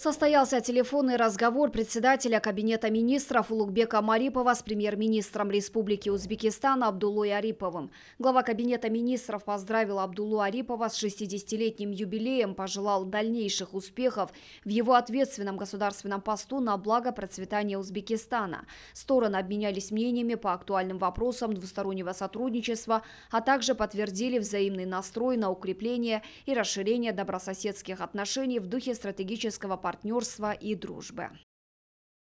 Состоялся телефонный разговор председателя Кабинета министров Улугбека Марипова с премьер-министром Республики Узбекистан Абдулой Ариповым. Глава Кабинета министров поздравил Абдулу Арипова с 60-летним юбилеем, пожелал дальнейших успехов в его ответственном государственном посту на благо процветания Узбекистана. Стороны обменялись мнениями по актуальным вопросам двустороннего сотрудничества, а также подтвердили взаимный настрой на укрепление и расширение добрососедских отношений в духе стратегического партнерства партнерства и дружбы.